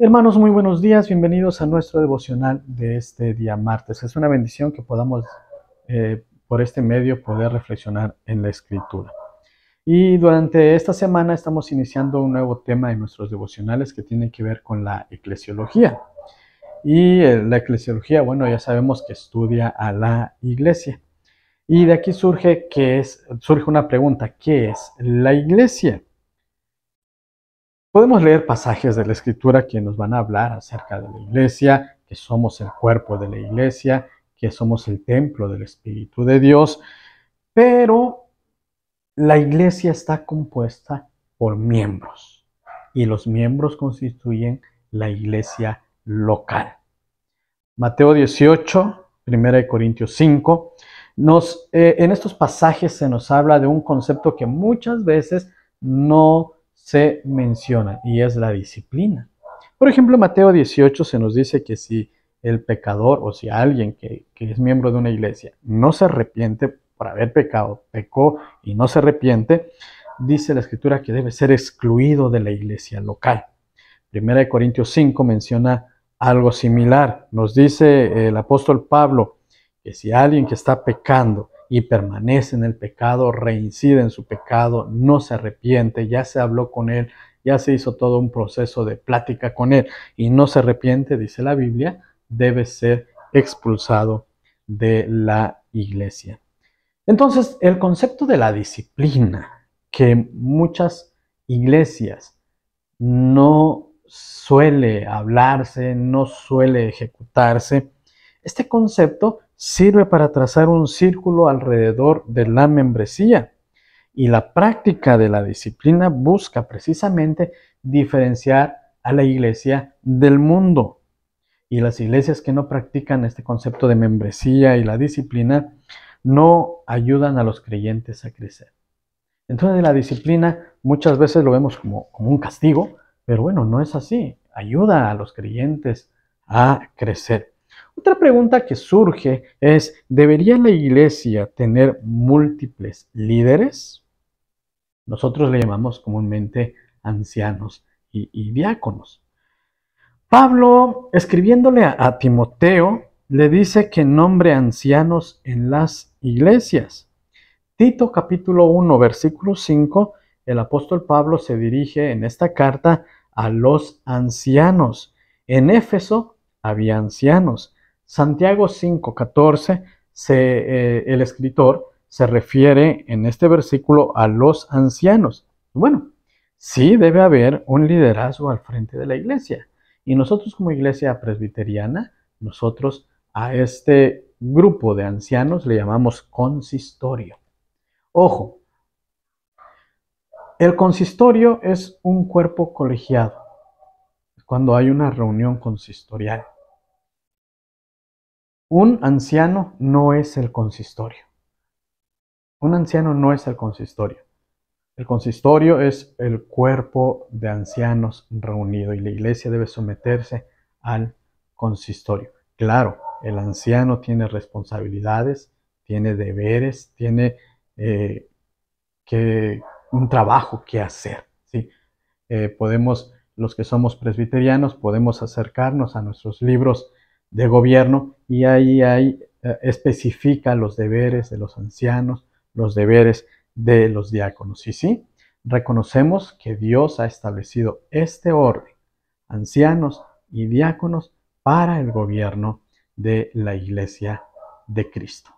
Hermanos, muy buenos días, bienvenidos a nuestro devocional de este día martes. Es una bendición que podamos eh, por este medio poder reflexionar en la escritura. Y durante esta semana estamos iniciando un nuevo tema en nuestros devocionales que tiene que ver con la eclesiología. Y eh, la eclesiología, bueno, ya sabemos que estudia a la iglesia. Y de aquí surge, que es, surge una pregunta, ¿qué es la iglesia? Podemos leer pasajes de la Escritura que nos van a hablar acerca de la iglesia, que somos el cuerpo de la iglesia, que somos el templo del Espíritu de Dios, pero la iglesia está compuesta por miembros y los miembros constituyen la iglesia local. Mateo 18, 1 Corintios 5, nos, eh, en estos pasajes se nos habla de un concepto que muchas veces no se menciona y es la disciplina. Por ejemplo, en Mateo 18 se nos dice que si el pecador o si alguien que, es miembro de una iglesia no se arrepiente por haber pecado, pecó y no se arrepiente, dice la escritura que debe ser excluido de la iglesia local. Primera de Corintios 5 menciona algo similar. Nos dice el apóstol Pablo que si alguien que está pecando y permanece en el pecado, reincide en su pecado, no se arrepiente, ya se habló con él, ya se hizo todo un proceso de plática con él y no se arrepiente, dice la Biblia, debe ser expulsado de la iglesia. Entonces, el concepto de la disciplina que muchas iglesias no suele hablarse, no suele ejecutarse, este concepto sirve para trazar un círculo alrededor de la membresía. Y la práctica de la disciplina busca precisamente diferenciar a la iglesia del mundo. Y las iglesias que no practican este concepto de membresía y la disciplina no ayudan a los creyentes a crecer. Entonces la disciplina muchas veces lo vemos como, como un castigo, pero bueno, no es así. Ayuda a los creyentes a crecer. Otra pregunta que surge es, ¿debería la iglesia tener múltiples líderes? Nosotros le llamamos comúnmente ancianos y, diáconos. Pablo, escribiéndole a, a Timoteo, le dice que nombre ancianos en las iglesias. Tito capítulo 1, versículo 5, el apóstol Pablo se dirige en esta carta a los ancianos. En Éfeso había ancianos. Santiago 5.14, eh, el escritor se refiere en este versículo a los ancianos. Bueno, sí debe haber un liderazgo al frente de la iglesia. Y nosotros como iglesia presbiteriana, nosotros a este grupo de ancianos le llamamos consistorio. Ojo, el consistorio es un cuerpo colegiado, cuando hay una reunión consistorial. Un anciano no es el consistorio. Un anciano no es el consistorio. El consistorio es el cuerpo de ancianos reunido y la iglesia debe someterse al consistorio. Claro, el anciano tiene responsabilidades, tiene deberes, tiene eh, un trabajo que hacer. ¿sí? Eh, podemos, los que somos presbiterianos, podemos acercarnos a nuestros libros de gobierno y ahí, ahí eh, especifica los deberes de los ancianos, los deberes de los diáconos. Y sí, reconocemos que Dios ha establecido este orden, ancianos y diáconos, para el gobierno de la iglesia de Cristo.